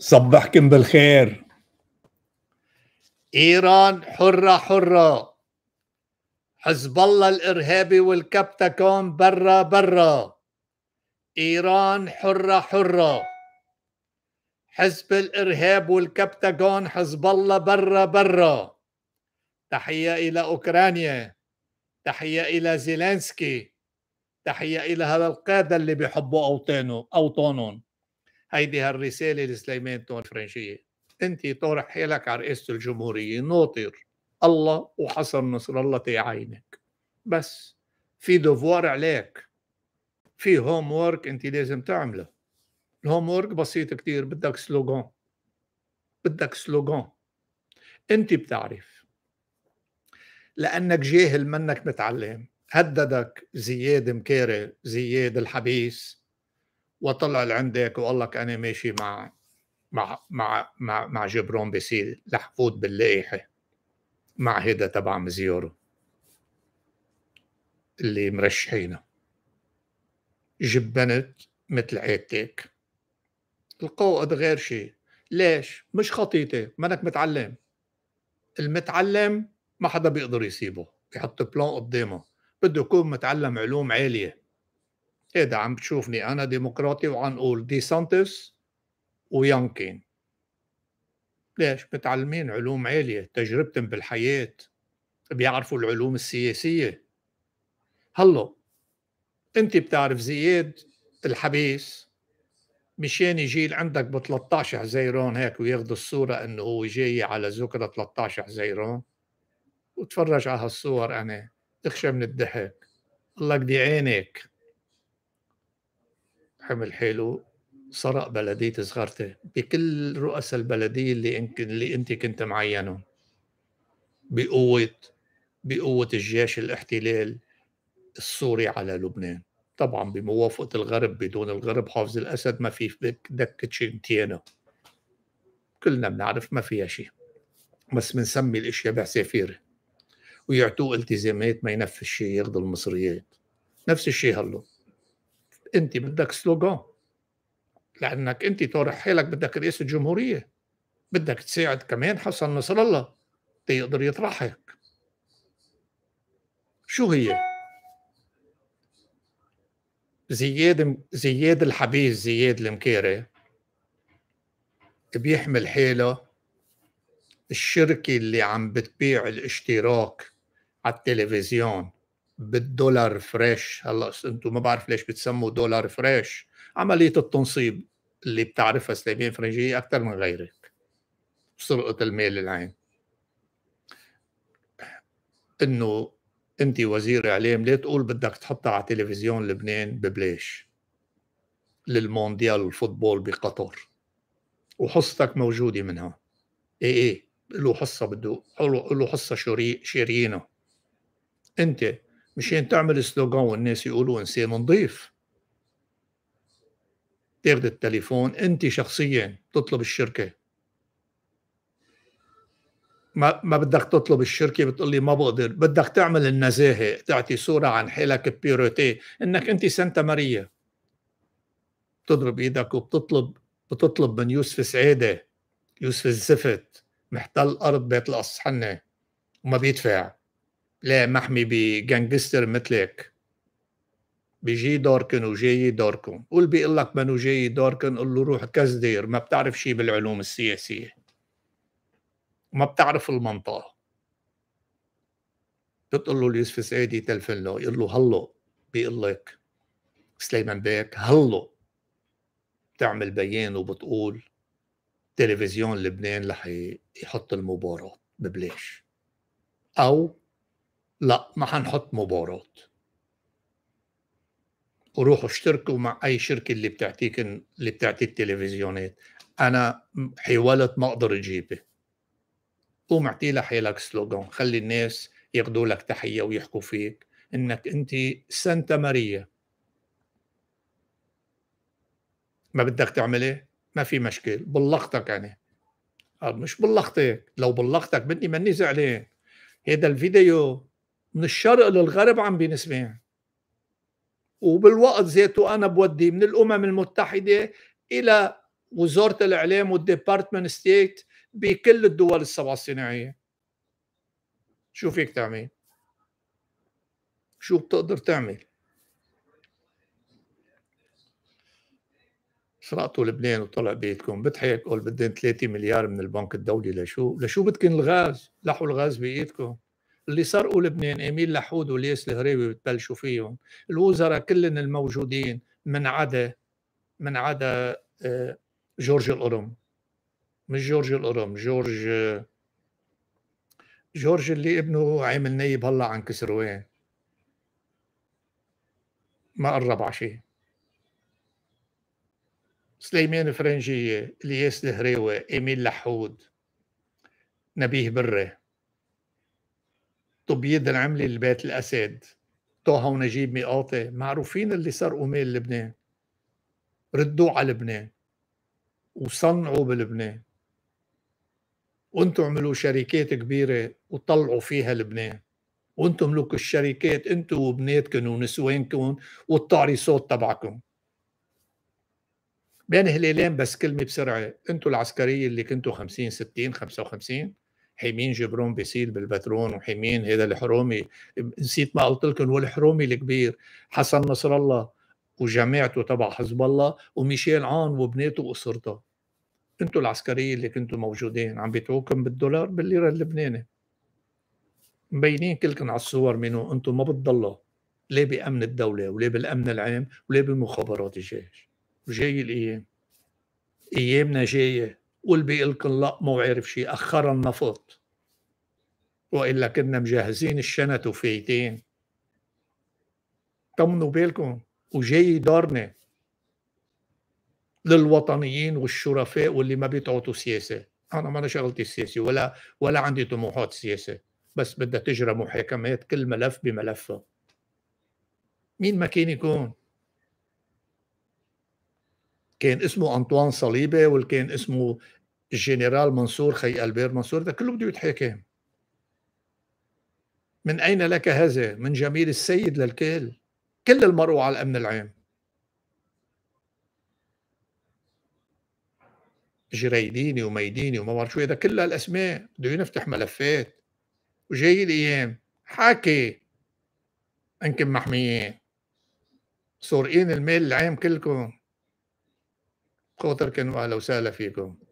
صبحكم بالخير ايران حره حره حزب الله الارهابي والكبتكون برا برا ايران حره حره حزب الارهاب والكبتاجون حزب الله برا برا تحيه الى اوكرانيا تحيه الى زيلينسكي تحيه الى هذا القاده اللي بيحبوا اوطانهم اوطانهم هيدي هالرساله لسليمان تون الفرنسيه انت طارح حالك على رئاسه الجمهوريه ناطر الله وحسن نصر الله عينك بس في دوفوار عليك في هوم وورك انت لازم تعمله الهوم وورك بسيط كتير بدك سلوغان بدك سلوغان انت بتعرف لانك جاهل منك متعلم هددك زياد مكاري زياد الحبيس وطلع لعندك وقال لك انا ماشي مع مع مع مع, مع جبرون بيصير لحقود باللائحه مع هيدا تبع مزيورو اللي مرشحينه جبنت مثل عيتك القوقد غير شيء ليش مش خطيتي منك متعلم المتعلم ما حدا بيقدر يسيبه بيحط بلان قدامه بده يكون متعلم علوم عاليه هذا عم بتشوفني انا ديمقراطي وعم نقول دي سانتس ويانكين ليش؟ متعلمين علوم عالية تجربتهم بالحياة بيعرفوا العلوم السياسية هلو انت بتعرف زياد الحبيس مشان يجي عندك ب 13 حزيران هيك وياخذ الصورة انه هو جاي على ذكرى 13 حزيران وتفرج على هالصور انا تخشى من الضحك الله يقضي عينك حمل حاله سرق بلديه صغرته بكل رؤساء البلديه اللي انك اللي انت كنت معينهم بقوه بقوه الجيش الاحتلال السوري على لبنان طبعا بموافقه الغرب بدون الغرب حافظ الاسد ما في دكه شنتيانه كلنا بنعرف ما فيها شيء بس بنسمي الاشياء بعسافيره ويعطوه التزامات ما ينفذ شيء ياخذوا المصريات نفس الشيء هلو انت بدك سلوغان لانك انت طارح حالك بدك رئيس الجمهوريه بدك تساعد كمان حسن نصر الله تيقدر يطرحك شو هي زياد زياد الحبيب زياد المكاري بيحمل حاله الشركة اللي عم بتبيع الاشتراك على التلفزيون بالدولار فريش هلا انتم ما بعرف ليش بتسموا دولار فريش عمليه التنصيب اللي بتعرفها سليمان فرنجيه اكثر من غيرك سرقه المال العين انه انت وزير اعلام ليه تقول بدك تحطها على تلفزيون لبنان ببلاش للمونديال الفوتبول بقطر وحصتك موجوده منها ايه ايه له حصه بده له حصه شري شريينه انت مشان يعني تعمل سلوغان والناس يقولوا انسان نظيف تاخذ التليفون انت شخصيا تطلب الشركه ما ما بدك تطلب الشركه بتقول لي ما بقدر بدك تعمل النزاهه تعطي صوره عن حالك بيروتي انك انت سانتا ماريا بتضرب ايدك وبتطلب بتطلب من يوسف سعاده يوسف الزفت محتل ارض بيت القصحنه وما بيدفع لا محمي بجانجستر مثلك بيجي دوركن وجاي دوركن قول بيقول لك منو جاي دوركن قول له روح كزدير ما بتعرف شيء بالعلوم السياسيه ما بتعرف المنطقه بتقول له اليوسف سعيد تلفن له يقول له هلو بيقول لك سليمان بيك هلو بتعمل بيان وبتقول تلفزيون لبنان رح يحط المباراة ببلاش أو لا ما حنحط مباراة وروحوا اشتركوا مع اي شركه اللي بتعطيك اللي بتعطي التلفزيونات انا حاولت ما اقدر اجيبه قوم اعطي لحالك سلوغان خلي الناس يقدوا لك تحيه ويحكوا فيك انك انت سانتا ماريا ما بدك تعمله إيه؟ ما في مشكل بلغتك انا آه، مش بلغتك لو بلغتك بدي مني زعلان هذا الفيديو من الشرق للغرب عم بنسمع وبالوقت ذاته انا بودي من الامم المتحده الى وزاره الاعلام والديبارتمنت ستيت بكل الدول السبع الصناعيه شو فيك تعمل شو بتقدر تعمل سرقتوا لبنان وطلع بيتكم بتحيك قول بدين 3 مليار من البنك الدولي لشو لشو بدكن الغاز لحوا الغاز بايدكم اللي سرقوا لبنان اميل لحود والياس الهريوي بتبلشوا فيهم الوزراء كلن الموجودين من عدا من عدا آه، جورج القرم مش جورج القرم جورج جورج اللي ابنه عامل نايب هلا عن كسروان ما قرب على شيء سليمان فرنجية الياس الهريوي إيميل لحود نبيه بره طبيد العملي لبيت الأسد طه ونجيب ميقاطي معروفين اللي سرقوا مال لبنان ردوا على لبنان وصنعوا بلبنان وانتم عملوا شركات كبيرة وطلعوا فيها لبنان وانتم ملوك الشركات انتم وبناتكم ونسوانكم وتطاري صوت تبعكم بين هلالين بس كلمة بسرعة انتم العسكرية اللي كنتوا 50 60 55 حيمين جبرون بيسيل بالبترون وحيمين هذا الحرومي نسيت ما قلت لكم والحرومي الكبير حسن نصر الله وجماعته تبع حزب الله وميشيل عون وبناته واسرته انتم العسكريين اللي كنتوا موجودين عم بيدعوكم بالدولار بالليره اللبناني مبينين كلكم على الصور منو انتم ما بتضلوا ليه بامن الدوله وليه بالامن العام وليه بمخابرات الجيش وجاي الايام ايامنا جايه والبي لكم لا ما بعرف شيء اخر النفط والا كنا مجهزين الشنط وفايتين طمنوا بالكم وجاي دارنا للوطنيين والشرفاء واللي ما بيتعطوا سياسه انا ما انا شغلتي السياسه ولا ولا عندي طموحات سياسه بس بدها تجرى محاكمات كل ملف بملفه مين ما كان يكون كان اسمه أنطوان صليبة والكان اسمه الجنرال منصور خي ألبير منصور ده كله بده يتحاكم من أين لك هذا من جميل السيد للكل كل المرء على الأمن العام جريديني وميديني وما بعرف شو هذا كلها الأسماء بده ينفتح ملفات وجاي الأيام حاكي انكم محميين سورقين المال العام كلكم قوتر كان واهلا وسهلا فيكم